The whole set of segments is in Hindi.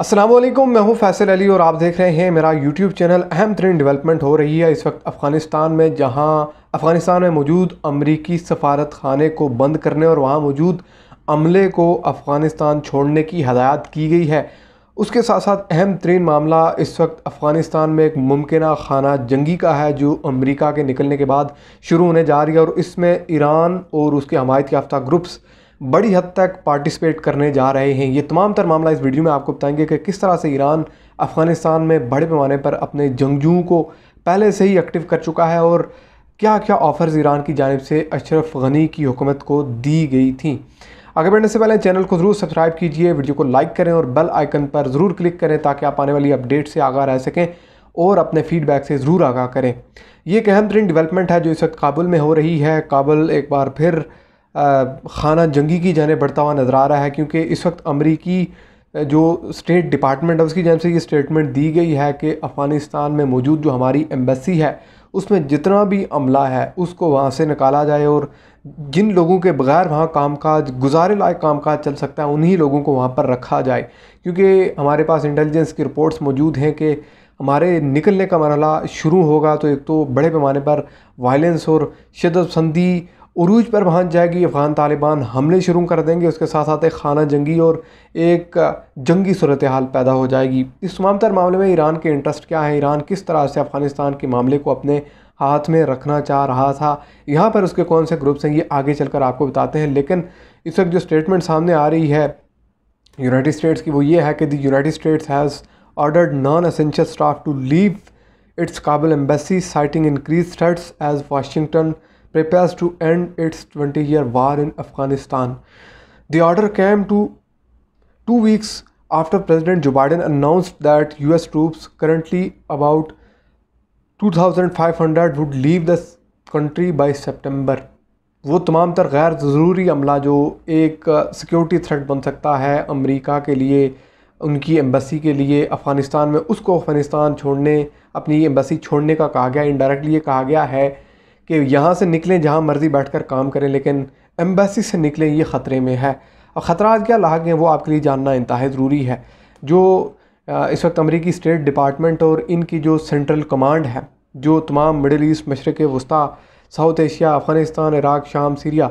असलम मैं हूं फैसल अली और आप देख रहे हैं मेरा YouTube चैनल अहम तरीन डेवलपमेंट हो रही है इस वक्त अफ़गानिस्तान में जहां अफ़गानिस्तान में मौजूद अमरीकी सफारत खाने को बंद करने और वहां मौजूद अमले को अफ़गानिस्तान छोड़ने की हदायत की गई है उसके साथ साथ अहम तरीन मामला इस वक्त अफ़गानिस्तान में एक मुमकिन खाना जंगी का है जो अमरीका के निकलने के बाद शुरू होने जा रही है और इसमें ईरान और उसके हमायत याफ्ता ग्रुप्स बड़ी हद तक पार्टिसिपेट करने जा रहे हैं ये तमाम तर मामला इस वीडियो में आपको बताएंगे कि किस तरह से ईरान अफ़गानिस्तान में बड़े पैमाने पर अपने जंगजुओं को पहले से ही एक्टिव कर चुका है और क्या क्या ऑफ़र्स ईरान की जानब से अशरफ गनी की हुकूमत को दी गई थी आगे बढ़ने से पहले चैनल को ज़रूर सब्सक्राइब कीजिए वीडियो को लाइक करें और बेल आइकन पर ज़रूर क्लिक करें ताकि आप आने वाली अपडेट से आगाह रह सकें और अपने फीडबैक से ज़रूर आगाह करें यह एक अहम तरीन डेवलपमेंट है जो इस वक्त काबुल में हो रही है काबुल एक बार फिर खाना जंगी की जाने बढ़ता हुआ नज़र आ रहा है क्योंकि इस वक्त अमरीकी जो स्टेट डिपार्टमेंट है उसकी जानब से ये स्टेटमेंट दी गई है कि अफ़गानिस्तान में मौजूद जो हमारी एम्बेसी है उसमें जितना भी अमला है उसको वहाँ से निकाला जाए और जिन लोगों के बगैर वहाँ काम काज गुजारे लायक काम काज चल सकता है उन्हीं लोगों को वहाँ पर रखा जाए क्योंकि हमारे पास इंटेलिजेंस की रिपोर्ट्स मौजूद हैं कि हमारे निकलने का मरला शुरू होगा तो एक तो बड़े पैमाने पर वायलेंस और शदत पसंदी उरूज पर पहुँच जाएगी अफ़गान तालिबान हमले शुरू कर देंगे उसके साथ साथ एक खाना जंगी और एक जंगी सूरत हाल पैदा हो जाएगी इस तमाम तर मामले में ईरान के इंटरेस्ट क्या है ईरान किस तरह से अफ़गानिस्तान के मामले को अपने हाथ में रखना चाह रहा था यहाँ पर उसके कौन से ग्रुप्स हैं ये आगे चलकर आपको बताते हैं लेकिन इस वक्त जो स्टेटमेंट सामने आ रही है यूनाइटेड स्टेट्स की वो ये है कि the United States has ordered non essential staff to leave its Kabul embassy citing increased threats as Washington prepares to end its 20 year war in Afghanistan. The order came to two weeks after President Joe Biden announced that US troops, currently about 2,500, would leave the country by September. वो तमाम तर गैर ज़रूरी अमला जो एक सिक्योरिटी थ्रेट बन सकता है अमेरिका के लिए उनकी एम्बेसी के लिए अफ़गानिस्तान में उसको अफ़गानिस्तान छोड़ने अपनी एम्बेसी छोड़ने का कहा गया इनडायरेक्टली ये कहा गया है कि यहाँ से निकलें जहाँ मर्ज़ी बैठकर काम करें लेकिन एम्बेसी से निकलें ये ख़तरे में है और ख़तरा क्या लाक हैं वो आपके लिए जानना इंतहा ज़रूरी है जो इस वक्त अमरीकी स्टेट डिपार्टमेंट और इनकी जो सेंट्रल कमांड है जो तमाम मिडल ईस्ट मशरक़ वस्ती साउथ एशिया अफ़गानिस्तान इराक़ शाम सीरिया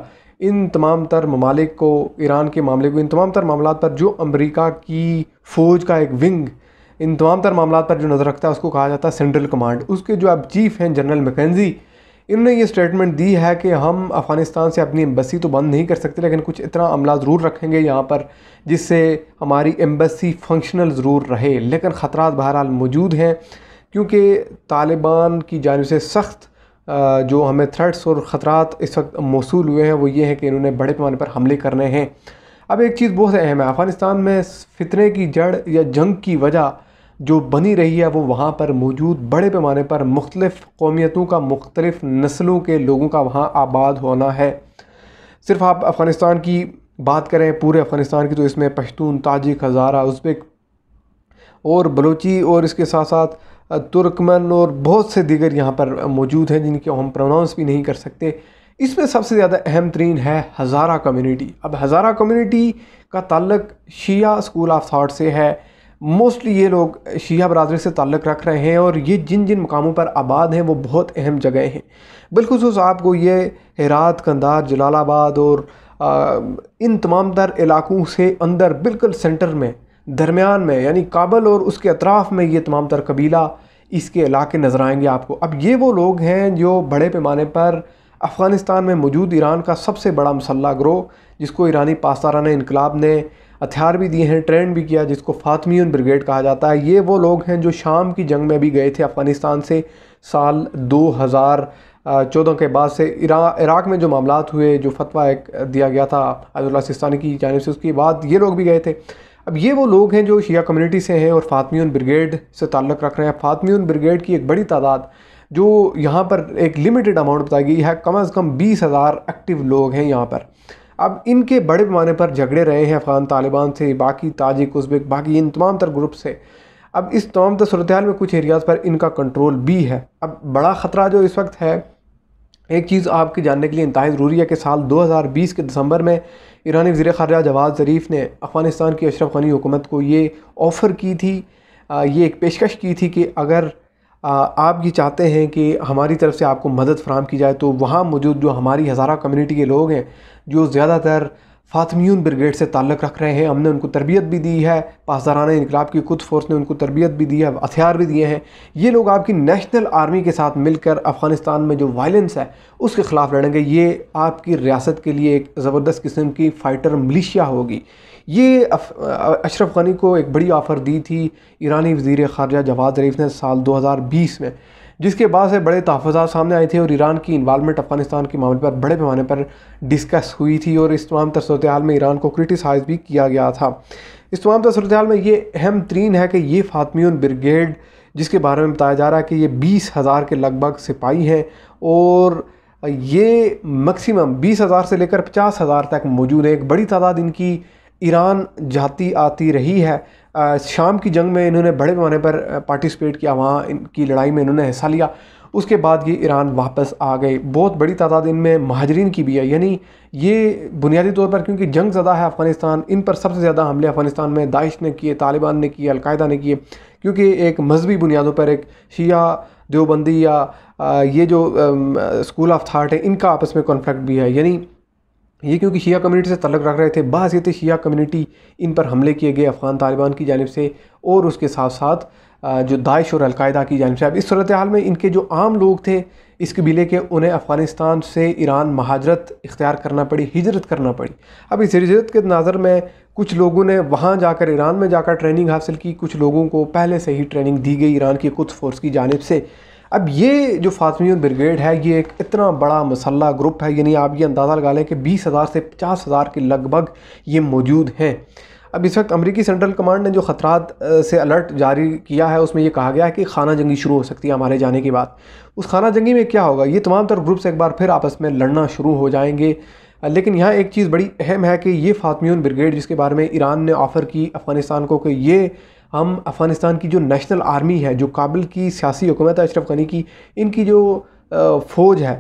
इन तमाम तर ममालिक को ईरान के मामले को इन तमाम तर मामला पर जो अमेरिका की फ़ौज का एक विंग इन तमाम तर मामला पर जो नज़र रखता है उसको कहा जाता है सेंट्रल कमांड उसके जो अब चीफ़ हैं जनरल मकैनजी इन्होंने ये स्टेटमेंट दी है कि हम अफ़गानिस्तान से अपनी एम्बेसी तो बंद नहीं कर सकते लेकिन कुछ इतना अमला ज़रूर रखेंगे यहाँ पर जिससे हमारी एम्बेसी फंक्शनल ज़रूर रहे लेकिन ख़तरा बहरहाल मौजूद हैं क्योंकि तालिबान की जानब से सख्त जो हमें थ्रेट्स और ख़तरात इस वक्त मौसू हुए हैं वो ये हैं कि इन्होंने बड़े पैमाने पर हमले करने हैं अब एक चीज़ बहुत अहम है अफ़गानिस्तान में फितने की जड़ या जंग की वजह जो बनी रही है वो वहाँ पर मौजूद बड़े पैमाने पर मुख्तलिफ़ कौमियतों का मुख्तलिफ़ नस्लों के लोगों का वहाँ आबाद होना है सिर्फ आप अफ़गानिस्तान की बात करें पूरे अफ़गानिस्तान की तो इसमें पश्तून ताजिक हज़ारा उज़्बेक और बलोची और इसके साथ साथ तुर्कमन और बहुत से दीगर यहाँ पर मौजूद हैं जिनके हम प्रोनाउंस भी नहीं कर सकते इसमें सबसे ज़्यादा अहम तरीन है हज़ारा कम्युनिटी अब हज़ारा कम्युनिटी का ताल्लक शिया स्कूल ऑफ थाट से है मोस्टली ये लोग शिया बरदरी से ताल्लुक़ रख रहे हैं और ये जिन जिन मकामों पर आबाद हैं वो बहुत अहम जगह हैं बिलखसूस आपको ये हरात कंदार जलालाबाद और आ, इन तमाम तर इलाकों से अंदर बिल्कुल सेंटर में दरमियान में यानी काबल और उसके अतराफ़ में ये तमाम तर कबीला इसके इलाके नज़र आएंगे आपको अब ये वो लोग हैं जो बड़े पैमाने पर अफ़गानिस्तान में मौजूद ईरान का सबसे बड़ा मसल्ला ग्रोह जिसको ईरानी पासदाराना इनकलाब ने हथियार भी दिए हैं ट्रेंड भी किया जिसको फातमीन ब्रिगेड कहा जाता है ये वो लोग हैं जो शाम की जंग में भी गए थे अफ़गानिस्तान से साल 2014 के बाद से इरा, इराक में जो मामला हुए जो फतवा एक दिया गया था अब्दुल्ला सिस्तानी की जानब से उसके बाद ये लोग भी गए थे अब ये वो लोग हैं जो शिया कम्यूनिटी से हैं और फातमीन ब्रिगेड से ताल्लुक़ रख रहे हैं फातमीन ब्रिगेड की एक बड़ी तादाद जो यहाँ पर एक लिमिटेड अमाउंट बताई गई है कम अज़ कम बीस हज़ार एक्टिव लोग हैं यहाँ पर अब इनके बड़े पैमाने पर झगड़े रहे हैं अफ़गान तालिबान से बाकी ताजिक उज़्बेक बाकी इन तमाम तर ग्रुप से अब इस तमाम तर सूरत में कुछ एरियाज़ पर इनका कंट्रोल भी है अब बड़ा ख़तरा जो इस वक्त है एक चीज़ आपके जानने के लिए इंतहा ज़रूरी है कि साल 2020 के दिसंबर में ईरानी वज़ी ख़ारजा जवाद ज़रीफ़ ने अफ़गानिस्तान की अशरफ गनी हुकूमत को ये ऑफ़र की थी ये एक पेशकश की थी कि अगर आप ये चाहते हैं कि हमारी तरफ से आपको मदद फ्राहम की जाए तो वहाँ मौजूद जो हमारी हज़ारा कम्युनिटी के लोग हैं जो ज़्यादातर फातमियन ब्रिगेड से ताल्लुक़ रख रहे हैं हमने उनको तरबियत भी दी है पासदाराना इनकलाब की खुद फोर्स ने उनको तरबियत भी दी है हथियार भी दिए हैं ये लोग आपकी नेशनल आर्मी के साथ मिलकर अफ़गानिस्तान में जो वायलेंस है उसके ख़िलाफ़ लड़ेंगे ये आपकी रियासत के लिए एक ज़बरदस्त किस्म की फ़ाइटर मलिशिया होगी ये अशरफ गनी को एक बड़ी ऑफ़र दी थी ईरानी वजीर ख़ारजा जवाद रईफ़ ने साल दो हज़ार बीस में जिसके बाद से बड़े तहफा सामने आए थे और ईरान की इन्वालमेंट अफगानिस्तान के मामले पर बड़े पैमाने पर डिस्कस हुई थी और इस तमाम तरसत हाल में ईरान को क्रिटिसाइज़ भी किया गया था इस तमाम तरसत हाल में ये अहम तरीन है कि ये फातमियन ब्रिगेड जिसके बारे में बताया जा रहा है कि ये बीस हज़ार के लगभग सिपाही हैं और ये मैक्सिमम बीस हज़ार से लेकर पचास हज़ार तक मौजूद है एक बड़ी तादाद इनकी ईरान जाती आती रही है शाम की जंग में इन्होंने बड़े पैमाने पर पार्टिसिपेट किया वहाँ इनकी लड़ाई में इन्होंने हिस्सा लिया उसके बाद ये ईरान वापस आ गए बहुत बड़ी तादाद इनमें महाजरीन की भी है यानी ये बुनियादी तौर पर क्योंकि जंग ज़्यादा है अफ़गानिस्तान इन पर सबसे ज़्यादा हमले अफ़गानिस्तान में दाइश ने किए तालिबान ने किए अलकायदा ने किए क्योंकि एक मजहबी बुनियादों पर एक शिया देवबंदी या ये जो स्कूल ऑफ थाट है इनका आपस में कॉन्फ्लिक्ट भी है यानी ये क्योंकि शिया कम्युनिटी से तलक रख रहे थे थे शिया कम्युनिटी इन पर हमले किए गए अफ़गान तालिबान की जानब से और उसके साथ साथ जो दाइश और अलकायदा की जानब से अब इस सूरत हाल में इनके जो आम लोग थे इस कबीले के उन्हें अफ़गानिस्तान से ईरान महाजरत इख्तियार करना पड़ी हिजरत करना पड़ी अब इस हिजरत के नज़र में कुछ लोगों ने वहाँ जाकर ईरान में जाकर ट्रेनिंग हासिल की कुछ लोगों को पहले से ही ट्रेनिंग दी गई ईरान की कुछ फोर्स की जानब से अब ये जो फातमियन ब्रिगेड है ये एक इतना बड़ा मसल्ला ग्रुप है यानी आप ये अंदाज़ा लगा लें कि बीस हज़ार से पचास हज़ार के लगभग ये मौजूद हैं अब इस वक्त अमरीकी सेंट्रल कमांड ने जो ख़तरात से अलर्ट जारी किया है उसमें यह कहा गया है कि खाना जंगी शुरू हो सकती है हमारे जाने के बाद उस खाना जंगी में क्या होगा ये तमाम तर ग्रुप्स एक बार फिर आपस में लड़ना शुरू हो जाएंगे लेकिन यहाँ एक चीज़ बड़ी अहम है कि ये फातमियन ब्रिगेड जिसके बारे में ईरान ने ऑफ़र की अफ़गानिस्तान को कि ये हम अफ़गानिस्तान की जो नेशनल आर्मी है जो काबिल की सियासी हुकूमत है अशरफ गनी की इनकी जो फ़ौज है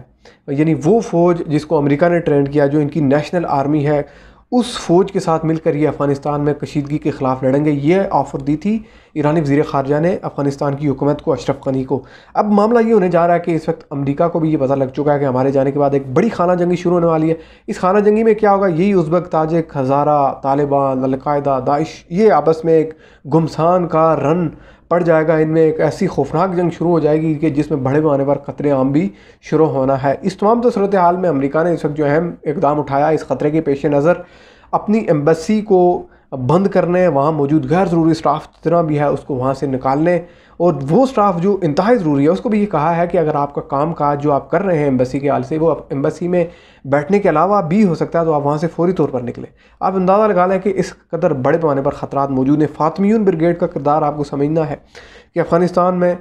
यानी वो फ़ौज जिसको अमेरिका ने ट्रेंड किया जो इनकी नेशनल आर्मी है उस फ़ौज के साथ मिलकर ये अफ़गानिस्तान में कशीदगी के ख़िलाफ़ लड़ेंगे ये ऑफ़र दी थी ईरानी वज़ी खारजा ने अफ़गानिस्तान की हुकूमत को अशरफ गनी को अब मामला ये होने जा रहा है कि इस वक्त अमरीका को भी ये पता लग चुका है कि हमारे जाने के बाद एक बड़ी खाना जंगी शुरू होने वाली है इस खाना जंगी में क्या होगा यही Uzbek Tajik Hazara Taliban al Qaeda Daesh ये आपस में एक गुमसान का रन पड़ जाएगा इनमें एक ऐसी खौफनाक जंग शुरू हो जाएगी कि जिसमें बड़े पैमाने पर ख़तरे आम भी शुरू होना है इस तमाम तो सूरत हाल में अमरीका ने इस वक्त जो अहम इकदाम उठाया इस ख़तरे के पेश नज़र अपनी एम्बेसी को बंद करने वहाँ मौजूद गैर ज़रूरी स्टाफ जितना भी है उसको वहाँ से निकालने और वो स्टाफ जो इंतहा ज़रूरी है उसको भी ये कहा है कि अगर आपका काम काज जो आप कर रहे हैं एम्बेसी के हाल से वो आप एम्बेसी में बैठने के अलावा भी हो सकता है तो आप वहाँ से फौरी तौर पर निकले आप अंदाज़ा लगा लें कि इस कदर बड़े पैमाने पर ख़तरा मौजूद हैं फातमियन ब्रिगेड का किरदार आपको समझना है कि अफ़गानिस्तान में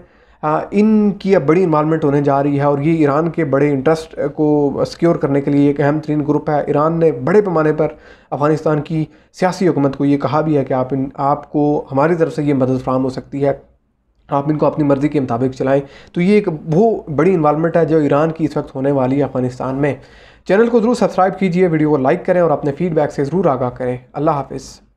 इनकी अब बड़ी इन्वालमेंट होने जा रही है और ये ईरान के बड़े इंटरेस्ट को सिक्योर करने के लिए एक अहम तरीन ग्रुप है ईरान ने बड़े पैमाने पर अफ़गानिस्तान की सियासी हुकूमत को ये कहा भी है कि आप इन आपको हमारी तरफ से ये मदद फ्राहम हो सकती है आप इनको अपनी मर्ज़ी के मुताबिक चलाएं तो ये एक वो बड़ी इन्वालमेंट है जो ईरान की इस वक्त होने वाली है अफ़गानिस्तान में चैनल को ज़रूर सब्सक्राइब कीजिए वीडियो को लाइक करें और अपने फीडबैक से ज़रूर आगाह करें अल्लाह हाफिज़